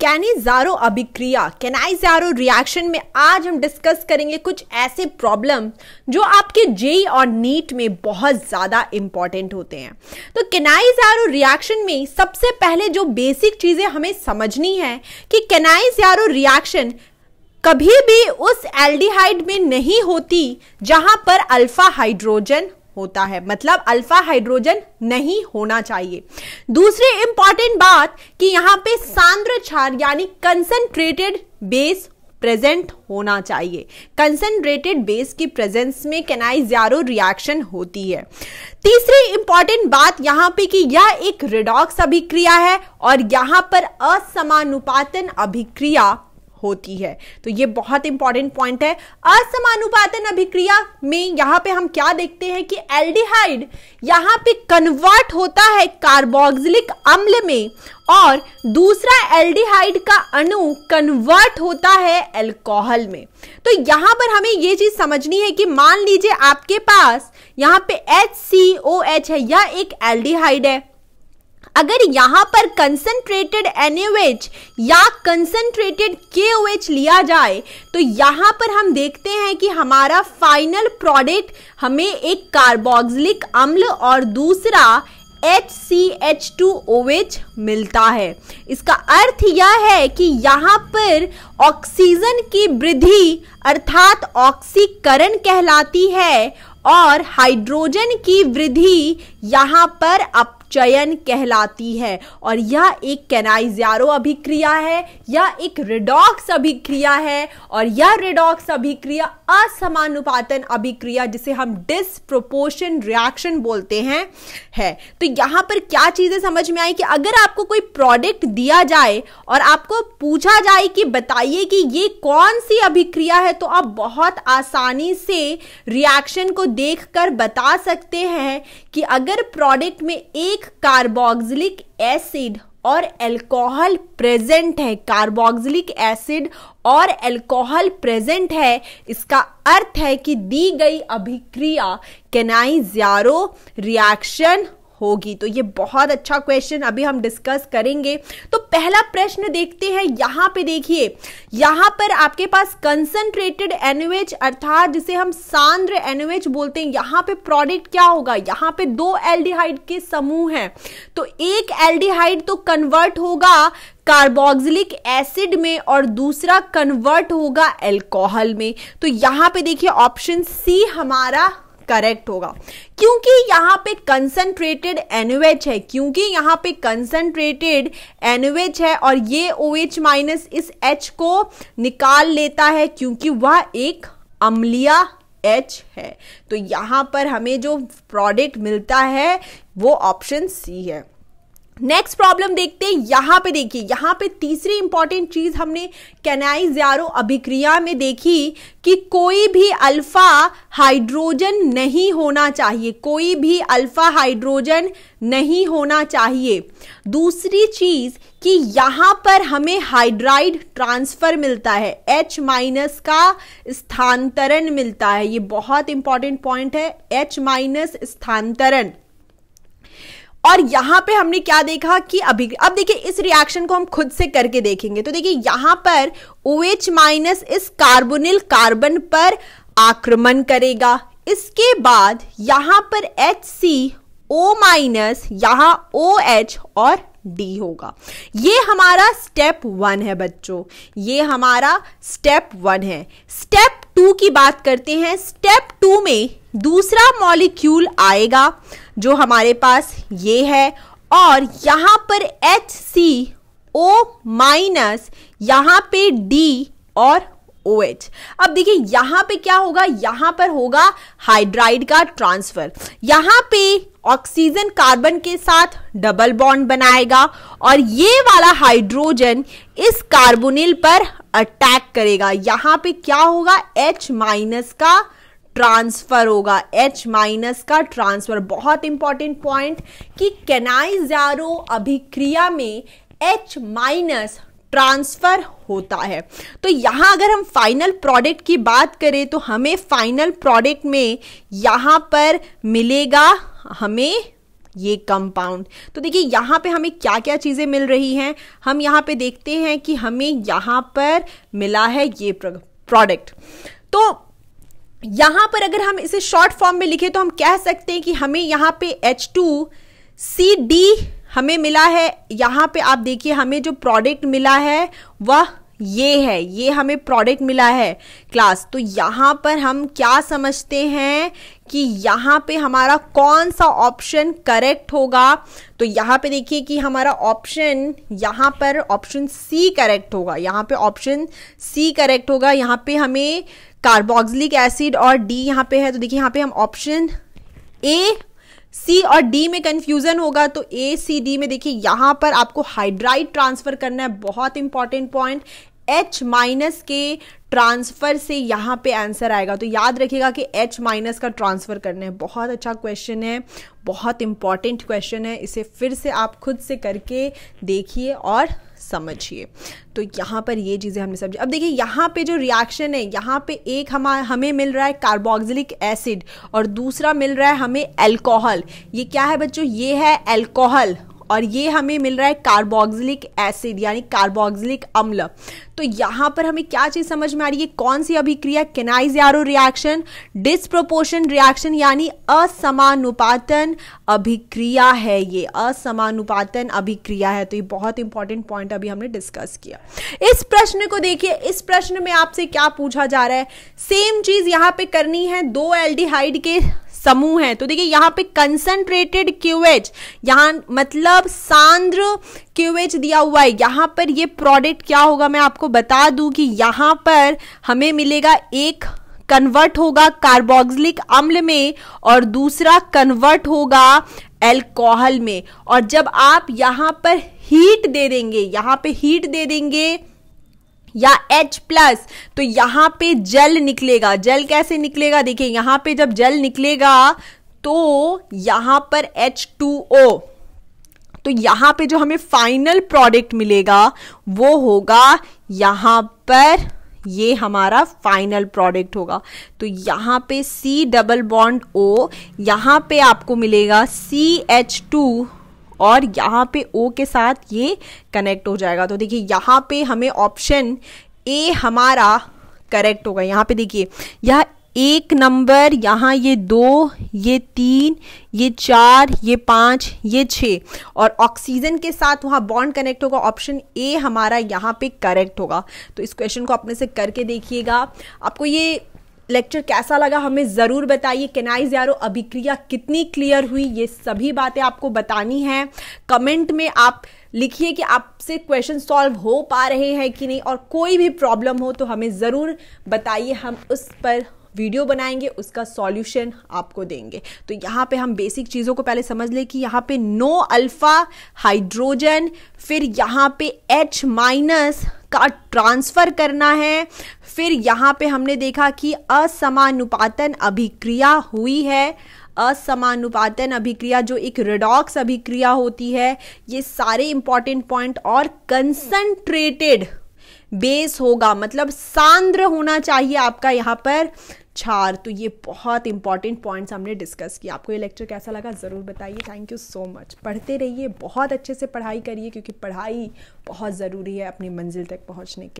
कैनिजारो अभिक्रिया कैनाइजारो रिएक्शन में आज हम डिस्कस करेंगे कुछ ऐसे प्रॉब्लम जो आपके जेई और नीट में बहुत ज़्यादा इम्पॉर्टेंट होते हैं तो कैनाइजारो रिएक्शन में सबसे पहले जो बेसिक चीज़ें हमें समझनी है कि कैनाइजारो रिएक्शन कभी भी उस एल्डिहाइड में नहीं होती जहां पर अल्फा हाइड्रोजन होता है मतलब अल्फा हाइड्रोजन नहीं होना चाहिए दूसरी इंपॉर्टेंट बात कि यहां पे सांद्र क्षार यानी कंसेंट्रेटेड बेस प्रेजेंट होना चाहिए कंसेंट्रेटेड बेस की प्रेजेंस में जारो रिएक्शन होती है तीसरी इंपॉर्टेंट बात यहाँ पे कि यह एक रिडॉक्स अभिक्रिया है और यहां पर असमानुपातन अभिक्रिया होती है तो ये बहुत इंपॉर्टेंट पॉइंट है असमानुपातन अभिक्रिया में यहाँ पे हम क्या देखते हैं कि एल्डिहाइड यहाँ पे कन्वर्ट होता है कार्बोक्सिलिक अम्ल में और दूसरा एल्डिहाइड का अणु कन्वर्ट होता है एल्कोहल में तो यहाँ पर हमें ये चीज समझनी है कि मान लीजिए आपके पास यहाँ पे एच है यह एक एल्डिहाइड है अगर यहाँ पर कंसनट्रेटेड एनएच या कंसनट्रेटेड के लिया जाए तो यहाँ पर हम देखते हैं कि हमारा फाइनल प्रोडक्ट हमें एक कार्बोक्सिलिक अम्ल और दूसरा H C H two O H मिलता है इसका अर्थ यह है कि यहाँ पर ऑक्सीजन की वृद्धि अर्थात ऑक्सीकरण कहलाती है और हाइड्रोजन की वृद्धि यहाँ पर अपचयन कहलाती है और यह एक कैनाइजारो अभिक्रिया है यह एक रिडॉक्स अभिक्रिया है और यह रिडॉक्स अभिक्रिया असमानुपातन अभिक्रिया जिसे हम डिसप्रोपोर्शन रिएक्शन बोलते हैं है तो यहाँ पर क्या चीज़ें समझ में आई कि अगर आपको कोई प्रोडक्ट दिया जाए और आपको पूछा जाए कि बताइए कि ये कौन सी अभिक्रिया है तो आप बहुत आसानी से रिएक्शन को देखकर बता सकते हैं कि अगर प्रोडक्ट में एक कार्बोक्सिलिक एसिड और एल्कोहल प्रेजेंट है कार्बोक्सिलिक एसिड और एल्कोहल प्रेजेंट है इसका अर्थ है कि दी गई अभिक्रिया कैनाइजारो रिएक्शन होगी तो ये बहुत अच्छा क्वेश्चन अभी हम डिस्कस करेंगे तो पहला प्रश्न देखते हैं यहाँ पे देखिए यहाँ पर आपके पास कंसंट्रेटेड एनुएच अर्थात जिसे हम सांद्र एनुएच बोलते हैं यहाँ पे प्रोडक्ट क्या होगा यहाँ पे दो एल्डिहाइड के समूह हैं तो एक एल्डिहाइड तो कन्वर्ट होगा कार्बोक्सिलिक एसिड में और दूसरा कन्वर्ट होगा एल्कोहल में तो यहाँ पे देखिए ऑप्शन सी हमारा करेक्ट होगा क्योंकि यहाँ पे कंसनट्रेटेड एनवेच है क्योंकि यहाँ पे कंसनट्रेटेड एनवेच है और ये ओ एच माइनस इस एच को निकाल लेता है क्योंकि वह एक अम्लिया एच है तो यहाँ पर हमें जो प्रोडक्ट मिलता है वो ऑप्शन सी है नेक्स्ट प्रॉब्लम देखते हैं यहां पे देखिए यहां पे तीसरी इंपॉर्टेंट चीज हमने कैनाई ज्यारो अभिक्रिया में देखी कि कोई भी अल्फा हाइड्रोजन नहीं होना चाहिए कोई भी अल्फा हाइड्रोजन नहीं होना चाहिए दूसरी चीज कि यहाँ पर हमें हाइड्राइड ट्रांसफर मिलता है एच माइनस का स्थानांतरण मिलता है ये बहुत इंपॉर्टेंट पॉइंट है एच माइनस स्थानांतरण और यहाँ पे हमने क्या देखा कि अभी अब देखिए इस रिएक्शन को हम खुद से करके देखेंगे तो देखिए यहाँ पर ओ एच माइनस इस कार्बोनिल कार्बन पर आक्रमण करेगा इसके बाद यहाँ पर एच सी ओ माइनस यहाँ ओ एच और डी होगा ये हमारा स्टेप वन है बच्चों ये हमारा स्टेप वन है स्टेप टू की बात करते हैं स्टेप टू में दूसरा मॉलिक्यूल आएगा जो हमारे पास ये है और यहाँ पर एच सी ओ माइनस यहाँ पे डी और ओ एच अब देखिए यहाँ पे क्या होगा यहाँ पर होगा हाइड्राइड का ट्रांसफर यहाँ पे ऑक्सीजन कार्बन के साथ डबल बॉन्ड बनाएगा और ये वाला हाइड्रोजन इस कार्बोनिल पर अटैक करेगा यहाँ पे क्या होगा H माइनस का ट्रांसफर होगा एच माइनस का ट्रांसफर बहुत इंपॉर्टेंट पॉइंट कि कैनाइजारो अभिक्रिया में एच माइनस ट्रांसफर होता है तो यहां अगर हम फाइनल प्रोडक्ट की बात करें तो हमें फाइनल प्रोडक्ट में यहां पर मिलेगा हमें ये कंपाउंड तो देखिए यहाँ पे हमें क्या क्या चीज़ें मिल रही हैं हम यहाँ पे देखते हैं कि हमें यहाँ पर मिला है ये प्रोडक्ट तो यहां पर अगर हम इसे शॉर्ट फॉर्म में लिखे तो हम कह सकते हैं कि हमें यहां पे एच टू सी डी हमें मिला है यहां पे आप देखिए हमें जो प्रोडक्ट मिला है वह ये है ये हमें प्रोडक्ट मिला है क्लास तो यहाँ पर हम क्या समझते हैं कि यहाँ पे हमारा कौन सा ऑप्शन करेक्ट होगा तो यहाँ पे देखिए कि हमारा ऑप्शन यहाँ पर ऑप्शन सी करेक्ट होगा यहाँ पे ऑप्शन सी करेक्ट होगा यहाँ पे हमें कार्बोक्सिलिक एसिड और डी यहाँ पे है तो देखिए यहाँ पे हम ऑप्शन ए सी और डी में कंफ्यूजन होगा तो ए सी डी में देखिए यहां पर आपको हाइड्राइड ट्रांसफर करना है बहुत इंपॉर्टेंट पॉइंट एच माइनस के ट्रांसफर से यहाँ पे आंसर आएगा तो याद रखिएगा कि एच माइनस का ट्रांसफर करना है बहुत अच्छा क्वेश्चन है बहुत इंपॉर्टेंट क्वेश्चन है इसे फिर से आप खुद से करके देखिए और समझिए तो यहाँ पर ये चीज़ें हमने समझी अब देखिए यहाँ पे जो रिएक्शन है यहाँ पे एक हम हमें मिल रहा है कार्बोक्सिलिक एसिड और दूसरा मिल रहा है हमें एल्कोहल ये क्या है बच्चों ये है एल्कोहल और ये हमें मिल रहा है कार्बोक्सिलिक एसिड यानी कार्बोक्सिलिक अम्ल तो यहाँ पर हमें क्या चीज़ समझ में आ रही है कौन सी अभिक्रिया केनाइज यारो रिएक्शन डिस्प्रोपोर्शन रिएक्शन यानी असमानुपातन अभिक्रिया है ये असमानुपातन अभिक्रिया है तो ये बहुत इंपॉर्टेंट पॉइंट अभी हमने डिस्कस किया इस प्रश्न को देखिए इस प्रश्न में आपसे क्या पूछा जा रहा है सेम चीज यहाँ पे करनी है दो एल्डिहाइड के समूह है तो देखिए यहाँ पे कंसंट्रेटेड क्यूएच यहाँ मतलब सांद्र क्यूएच दिया हुआ है यहाँ पर ये प्रोडक्ट क्या होगा मैं आपको बता दूं कि यहाँ पर हमें मिलेगा एक कन्वर्ट होगा कार्बोक्सिलिक अम्ल में और दूसरा कन्वर्ट होगा एल्कोहल में और जब आप यहाँ पर हीट दे देंगे यहाँ पे हीट दे देंगे या एच प्लस तो यहां पे जल निकलेगा जल कैसे निकलेगा देखिए यहां पे जब जल निकलेगा तो यहां पर एच टू ओ तो यहां पे जो हमें फाइनल प्रोडक्ट मिलेगा वो होगा यहां पर ये हमारा फाइनल प्रोडक्ट होगा तो यहां पे सी डबल बॉन्ड ओ यहां पे आपको मिलेगा सी एच टू और यहाँ पे ओ के साथ ये कनेक्ट हो जाएगा तो देखिए यहाँ पे हमें ऑप्शन ए हमारा करेक्ट होगा यहाँ पे देखिए यह एक नंबर यहाँ ये दो ये तीन ये चार ये पाँच ये छः और ऑक्सीजन के साथ वहाँ बॉन्ड कनेक्ट होगा ऑप्शन ए हमारा यहाँ पे करेक्ट होगा तो इस क्वेश्चन को अपने से करके देखिएगा आपको ये लेक्चर कैसा लगा हमें ज़रूर बताइए केनाइज यारो अभिक्रिया कितनी क्लियर हुई ये सभी बातें आपको बतानी है कमेंट में आप लिखिए कि आपसे क्वेश्चन सॉल्व हो पा रहे हैं कि नहीं और कोई भी प्रॉब्लम हो तो हमें ज़रूर बताइए हम उस पर वीडियो बनाएंगे उसका सॉल्यूशन आपको देंगे तो यहाँ पे हम बेसिक चीज़ों को पहले समझ लें कि यहाँ पे नो अल्फा हाइड्रोजन फिर यहाँ पे एच माइनस का ट्रांसफ़र करना है फिर यहाँ पे हमने देखा कि असमानुपातन अभिक्रिया हुई है असमानुपातन अभिक्रिया जो एक रेडॉक्स अभिक्रिया होती है ये सारे इंपॉर्टेंट पॉइंट और कंसंट्रेटेड बेस होगा मतलब सांद्र होना चाहिए आपका यहाँ पर छार तो ये बहुत इंपॉर्टेंट पॉइंट्स हमने डिस्कस किया आपको ये लेक्चर कैसा लगा ज़रूर बताइए थैंक यू सो मच पढ़ते रहिए बहुत अच्छे से पढ़ाई करिए क्योंकि पढ़ाई बहुत ज़रूरी है अपनी मंजिल तक पहुँचने के